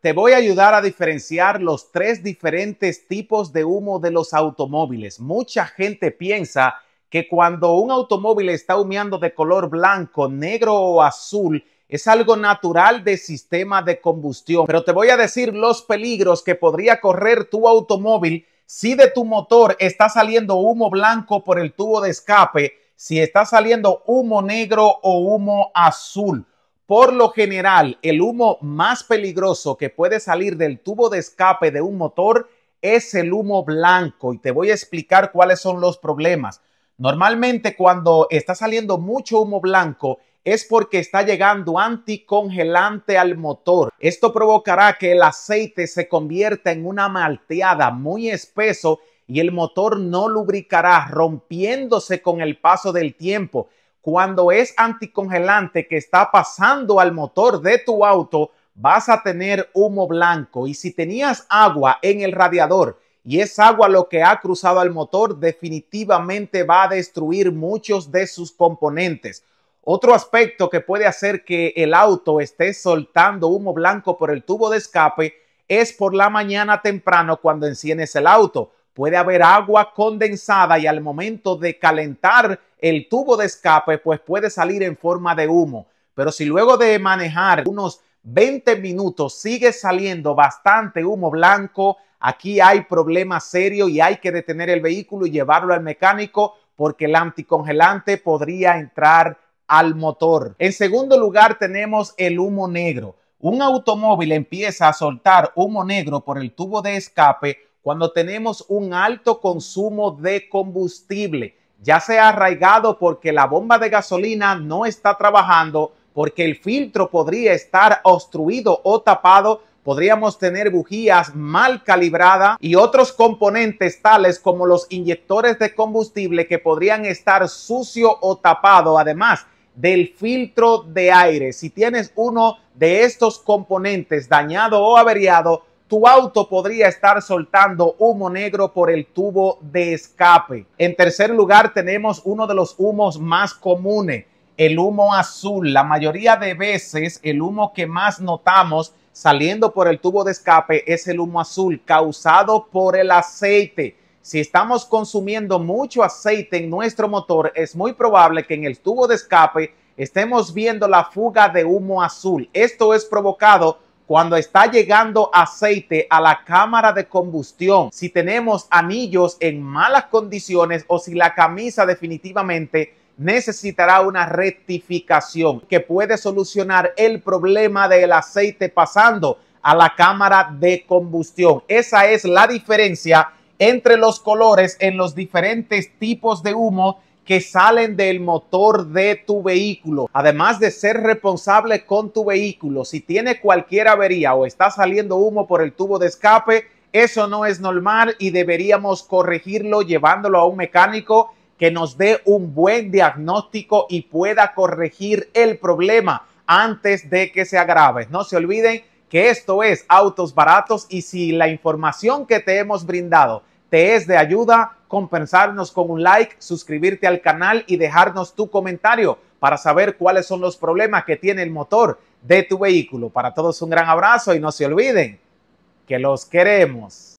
te voy a ayudar a diferenciar los tres diferentes tipos de humo de los automóviles. Mucha gente piensa que cuando un automóvil está humeando de color blanco, negro o azul, es algo natural de sistema de combustión. Pero te voy a decir los peligros que podría correr tu automóvil si de tu motor está saliendo humo blanco por el tubo de escape, si está saliendo humo negro o humo azul. Por lo general, el humo más peligroso que puede salir del tubo de escape de un motor es el humo blanco y te voy a explicar cuáles son los problemas. Normalmente cuando está saliendo mucho humo blanco es porque está llegando anticongelante al motor. Esto provocará que el aceite se convierta en una malteada muy espeso y el motor no lubricará, rompiéndose con el paso del tiempo cuando es anticongelante que está pasando al motor de tu auto, vas a tener humo blanco. Y si tenías agua en el radiador y es agua lo que ha cruzado al motor, definitivamente va a destruir muchos de sus componentes. Otro aspecto que puede hacer que el auto esté soltando humo blanco por el tubo de escape es por la mañana temprano cuando enciendes el auto puede haber agua condensada y al momento de calentar el tubo de escape, pues puede salir en forma de humo. Pero si luego de manejar unos 20 minutos sigue saliendo bastante humo blanco, aquí hay problema serio y hay que detener el vehículo y llevarlo al mecánico porque el anticongelante podría entrar al motor. En segundo lugar tenemos el humo negro. Un automóvil empieza a soltar humo negro por el tubo de escape cuando tenemos un alto consumo de combustible, ya sea arraigado porque la bomba de gasolina no está trabajando, porque el filtro podría estar obstruido o tapado, podríamos tener bujías mal calibradas y otros componentes tales como los inyectores de combustible que podrían estar sucio o tapado, además del filtro de aire. Si tienes uno de estos componentes dañado o averiado, tu auto podría estar soltando humo negro por el tubo de escape. En tercer lugar, tenemos uno de los humos más comunes, el humo azul. La mayoría de veces el humo que más notamos saliendo por el tubo de escape es el humo azul causado por el aceite. Si estamos consumiendo mucho aceite en nuestro motor, es muy probable que en el tubo de escape estemos viendo la fuga de humo azul. Esto es provocado cuando está llegando aceite a la cámara de combustión, si tenemos anillos en malas condiciones o si la camisa definitivamente necesitará una rectificación que puede solucionar el problema del aceite pasando a la cámara de combustión. Esa es la diferencia entre los colores en los diferentes tipos de humo que salen del motor de tu vehículo. Además de ser responsable con tu vehículo, si tiene cualquier avería o está saliendo humo por el tubo de escape, eso no es normal y deberíamos corregirlo llevándolo a un mecánico que nos dé un buen diagnóstico y pueda corregir el problema antes de que se agrave. No se olviden que esto es Autos Baratos y si la información que te hemos brindado te es de ayuda compensarnos con un like, suscribirte al canal y dejarnos tu comentario para saber cuáles son los problemas que tiene el motor de tu vehículo. Para todos un gran abrazo y no se olviden que los queremos.